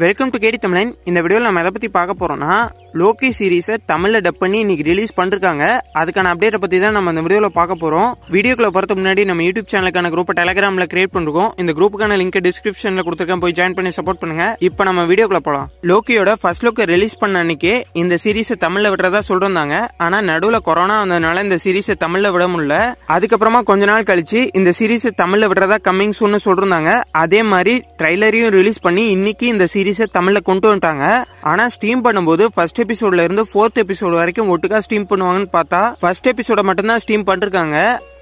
welcome to கேடி தமிழன் இந்த வீடியோவில் நம்ம எதை பற்றி பார்க்க போகிறோம்னா லோக்கி சீரீஸை தமிழில் டப் பண்ணி இன்றைக்கி ரிலீஸ் பண்ணிருக்காங்க அதுக்கான அப்டேட்டை பற்றி தான் நம்ம இந்த வீடியோவில் பார்க்க போகிறோம் வீடியோக்குள்ள போகிறதுக்கு முன்னாடி நம்ம யூடியூப் சேனலுக்கான குரூப்பை டெலகிராமில் கிரியேட் பண்ணிருக்கோம் இந்த குரூப்புக்கான லிங்க் டிஸ்கிரிப்ஷனில் கொடுத்துருக்கேன் போய் ஜாயின் பண்ணி சப்போர்ட் பண்ணுங்கள் இப்போ நம்ம வீடியோக்குள்ள போகலாம் லோக்கியோட ஃபர்ஸ்ட் லுக்கை ரிலீஸ் பண்ண அன்னைக்கே இந்த சீரீஸை தமிழில் விடுறதா சொல்லியிருந்தாங்க ஆனால் நடுவில் கொரோனா வந்ததுனால இந்த சீரீஸை தமிழில் விட முடியல அதுக்கப்புறமா கொஞ்ச நாள் கழிச்சு இந்த சீரீஸை தமிழில் விடுறதா கம்மிங் சூன்னு சொல்லியிருந்தாங்க அதே மாதிரி ட்ரைலரையும் ரிலீஸ் பண்ணி இன்னைக்கு இந்த சீரீஸ் சீரிஸை தமிழில் கொண்டு வந்துட்டாங்க ஆனால் ஸ்டீம் பண்ணும்போது ஃபர்ஸ்ட் எபிசோட்ல இருந்து ஃபோர்த் எபிசோட் வரைக்கும் ஒட்டுக்கா ஸ்டீம் பண்ணுவாங்கன்னு பார்த்தா ஃபர்ஸ்ட் எபிசோட மட்டும்தான் ஸ்டீம் பண்ணிருக்காங்க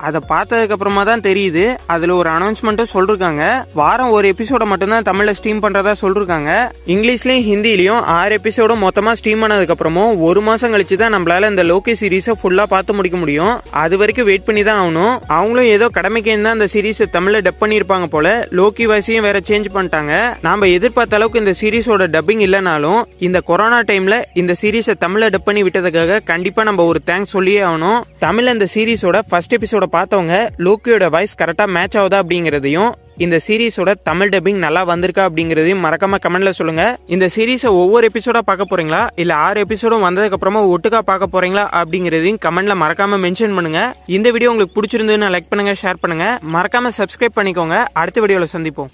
அதை பார்த்ததுக்கு அப்புறமா தான் தெரியுது அதுல ஒரு அனௌன்ஸ்மெண்ட்டும் சொல்லிருக்காங்க வாரம் ஒரு எபிசோட மட்டும்தான் தமிழ்ல ஸ்ட்ரீம் பண்றதா சொல்லிருக்காங்க இங்கிலீஷ்லயும் ஹிந்திலயும் ஆறு எபிசோடும் மொத்தமா ஸ்ட்ரீம் ஆனதுக்கு அப்புறமும் ஒரு மாசம் கழிச்சு தான் நம்மளால இந்த லோகே சீரீஸை ஃபுல்லா பார்த்து முடிக்க முடியும் அது வரைக்கும் வெயிட் பண்ணி தான் ஆகணும் அவங்களும் ஏதோ கடமைக்கு தான் அந்த சீரீஸை தமிழ்ல டப் பண்ணியிருப்பாங்க போல லோகி வாசியும் வேற சேஞ்ச் பண்ணிட்டாங்க நாம எதிர்பார்த்த அளவுக்கு இந்த சீரீஸோட டப்பிங் இல்லைனாலும் இந்த கொரோனா டைம்ல இந்த சீரீஸை தமிழ்ல டப் பண்ணி விட்டதுக்காக கண்டிப்பா நம்ம ஒரு தேங்க்ஸ் சொல்லியே ஆகணும் தமிழ்ல இந்த சீரீஸோட ஃபர்ஸ்ட் எபிசோட பார்த்தவங்க லோக்கியோட வாய்ஸ் கரெக்டாக மேட்ச் ஆகுதா அப்படிங்கிறதையும் இந்த சீரீஸோட தமிழ் டப்பிங் நல்லா வந்திருக்கா அப்படிங்கிறதையும் மறக்காம கமெண்ட்ல சொல்லுங்க இந்த சீரீஸை ஒவ்வொரு எபிசோடா பார்க்க போறீங்களா இல்ல ஆறு எபிசோடும் வந்ததுக்கு அப்புறமா ஒட்டுக்கா பார்க்க போறீங்களா அப்படிங்கிறதையும் கமெண்ட்ல மறக்காம மென்ஷன் பண்ணுங்க இந்த வீடியோ உங்களுக்கு பிடிச்சிருந்ததுன்னா லைக் பண்ணுங்க ஷேர் பண்ணுங்க மறக்காம சப்ஸ்கிரைப் பண்ணிக்கோங்க அடுத்த வீடியோல சந்திப்போம்